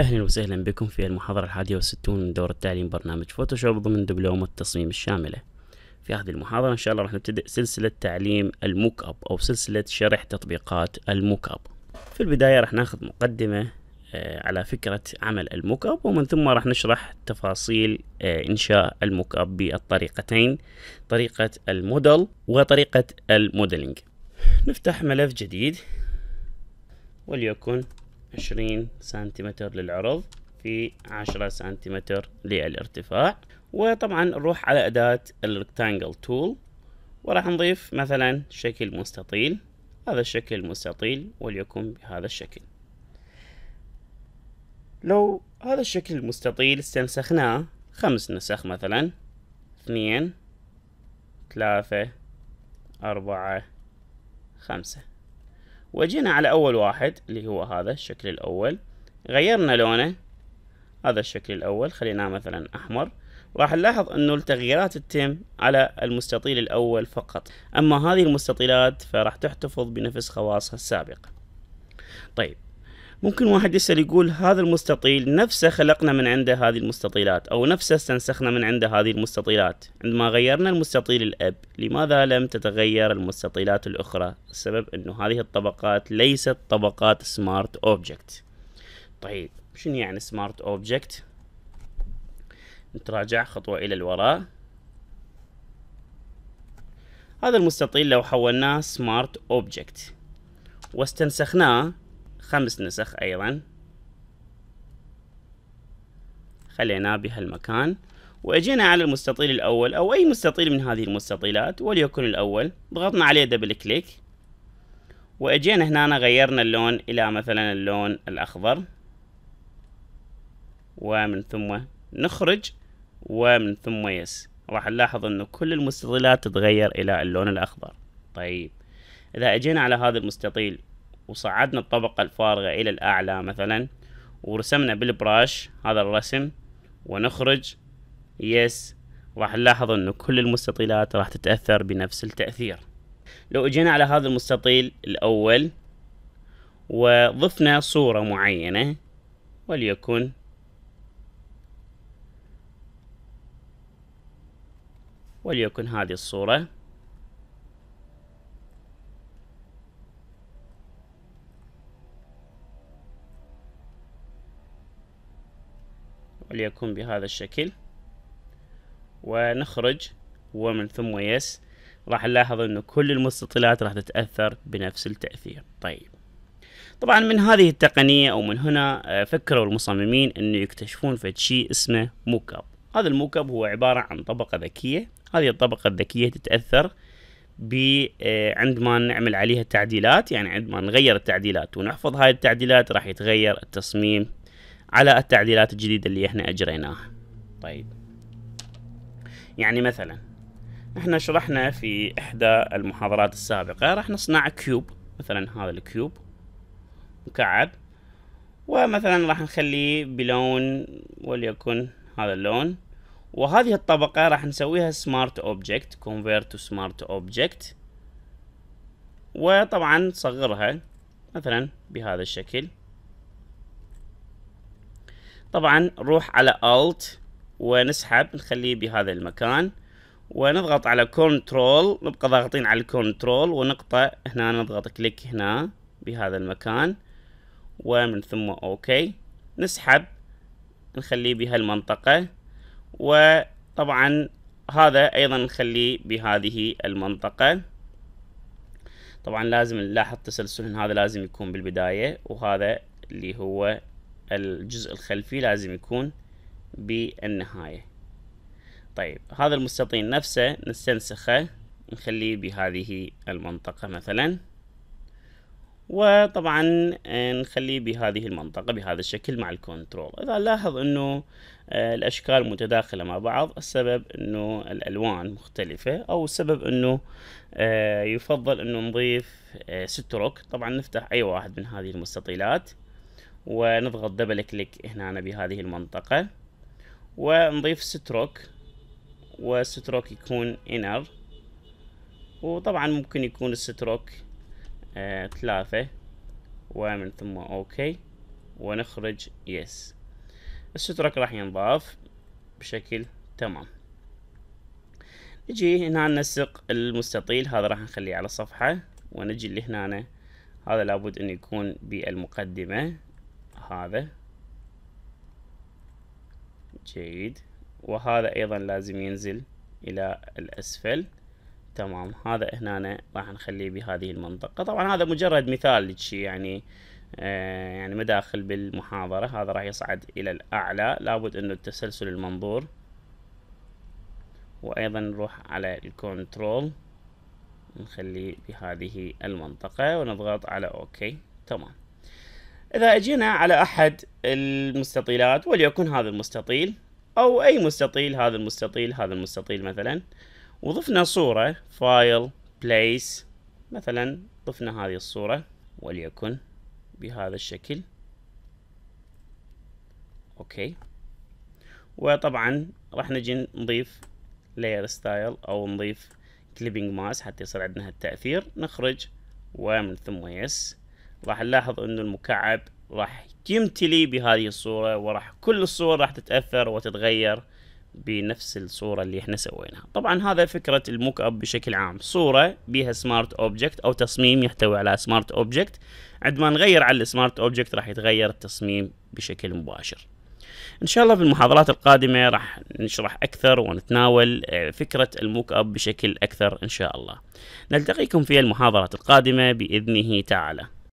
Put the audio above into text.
أهلا وسهلا بكم في المحاضرة الحادية والستون من دورة تعليم برنامج فوتوشوب ضمن دبلوم التصميم الشاملة في هذه المحاضرة إن شاء الله راح نبتدئ سلسلة تعليم الموك أب أو سلسلة شرح تطبيقات الموك أب في البداية راح ناخذ مقدمة آه، على فكرة عمل الموك أب ومن ثم راح نشرح تفاصيل آه، إنشاء الموك أب بالطريقتين طريقة الموديل وطريقة الموديلينج نفتح ملف جديد وليكن 20 سنتيمتر للعرض في 10 سنتيمتر للارتفاع وطبعا نروح على أداة الريكتانجل تول وراح نضيف مثلا شكل مستطيل هذا الشكل مستطيل وليكن بهذا الشكل لو هذا الشكل المستطيل استنسخناه خمس نسخ مثلا اثنين ثلاثة أربعة خمسة وجينا على أول واحد اللي هو هذا الشكل الأول غيرنا لونه هذا الشكل الأول خليناه مثلا أحمر راح نلاحظ أنه التغييرات تتم على المستطيل الأول فقط أما هذه المستطيلات فراح تحتفظ بنفس خواصها السابقة طيب ممكن واحد يسأل يقول هذا المستطيل نفسه خلقنا من عنده هذه المستطيلات أو نفسه استنسخنا من عنده هذه المستطيلات عندما غيرنا المستطيل الأب لماذا لم تتغير المستطيلات الأخرى السبب أنه هذه الطبقات ليست طبقات سمارت أوبجكت طيب شنو يعني سمارت أوبجكت نتراجع خطوة إلى الوراء هذا المستطيل لو حولناه سمارت أوبجكت واستنسخناه خمس نسخ أيضا خليناه بهالمكان واجينا على المستطيل الاول او اي مستطيل من هذه المستطيلات وليكن الاول ضغطنا عليه دبل كليك واجينا هنا غيرنا اللون الى مثلا اللون الاخضر ومن ثم نخرج ومن ثم يس راح نلاحظ انه كل المستطيلات تتغير الى اللون الاخضر طيب اذا اجينا على هذا المستطيل وصعدنا الطبقة الفارغة إلى الأعلى مثلا ورسمنا بالبراش هذا الرسم ونخرج يس راح نلاحظ أنه كل المستطيلات راح تتأثر بنفس التأثير لو اجينا على هذا المستطيل الأول وضفنا صورة معينة وليكن وليكن هذه الصورة ليكون بهذا الشكل ونخرج ومن ثم يس راح نلاحظ انه كل المستطيلات راح تتأثر بنفس التأثير طيب طبعا من هذه التقنية او من هنا آه، فكروا المصممين انه يكتشفون فد شيء اسمه موكب هذا الموكب هو عبارة عن طبقة ذكية هذه الطبقة الذكية تتأثر ب آه، عندما نعمل عليها تعديلات يعني عندما نغير التعديلات ونحفظ هاي التعديلات راح يتغير التصميم على التعديلات الجديدة اللي احنا اجريناها طيب يعني مثلا احنا شرحنا في احدى المحاضرات السابقة راح نصنع كيوب مثلا هذا الكيوب مكعب ومثلا راح نخليه بلون وليكن هذا اللون وهذه الطبقة راح نسويها سمارت اوبجكت كونفيرت تو سمارت اوبجكت وطبعا نصغرها مثلا بهذا الشكل طبعا نروح على Alt ونسحب نخليه بهذا المكان ونضغط على Control نبقى ضاغطين على Control ونقطة هنا نضغط كليك هنا بهذا المكان ومن ثم OK نسحب نخليه بهالمنطقة وطبعا هذا ايضا نخليه بهذه المنطقة طبعا لازم نلاحظ تسلسل هذا لازم يكون بالبداية وهذا اللي هو الجزء الخلفي لازم يكون بالنهاية طيب هذا المستطيل نفسه نستنسخه نخليه بهذه المنطقة مثلا وطبعا آه، نخليه بهذه المنطقة بهذا الشكل مع الكنترول إذا لاحظ أنه آه، الأشكال متداخلة مع بعض السبب أنه الألوان مختلفة أو السبب أنه آه، يفضل أنه نضيف ستروك طبعا نفتح أي واحد من هذه المستطيلات ونضغط دبل كليك هنا بهذه المنطقة ونضيف ستروك وستروك يكون انر وطبعا ممكن يكون الستروك آه ثلاثة ومن ثم اوكي ونخرج يس الستروك راح ينضاف بشكل تمام نجي هنا نسق المستطيل هذا راح نخليه على صفحة ونجي لهنا هذا لابد ان يكون بالمقدمة هذا جيد وهذا ايضا لازم ينزل الى الاسفل تمام هذا هنا راح نخليه بهذه المنطقة طبعا هذا مجرد مثال لشيء يعني آه يعني مداخل بالمحاضرة هذا راح يصعد الى الاعلى لابد انه التسلسل المنظور وايضا نروح على الكنترول نخليه بهذه المنطقة ونضغط على اوكي تمام إذا أجينا على أحد المستطيلات وليكن هذا المستطيل أو أي مستطيل هذا المستطيل هذا المستطيل مثلا وضفنا صورة فايل بليس مثلا ضفنا هذه الصورة وليكن بهذا الشكل أوكي وطبعا راح نجي نضيف لاير ستايل أو نضيف كليبنج ماس حتى يصير عندنا التأثير نخرج ومن ثم يس راح نلاحظ انه المكعب راح يمتلي بهذه الصورة وراح كل الصور راح تتأثر وتتغير بنفس الصورة اللي احنا سويناها طبعا هذا فكرة الموك اب بشكل عام صورة بها سمارت اوبجكت او تصميم يحتوي على سمارت اوبجكت عندما نغير على السمارت اوبجكت راح يتغير التصميم بشكل مباشر ان شاء الله في المحاضرات القادمة راح نشرح اكثر ونتناول آه، فكرة الموك اب بشكل اكثر ان شاء الله نلتقيكم في المحاضرات القادمة باذنه تعالى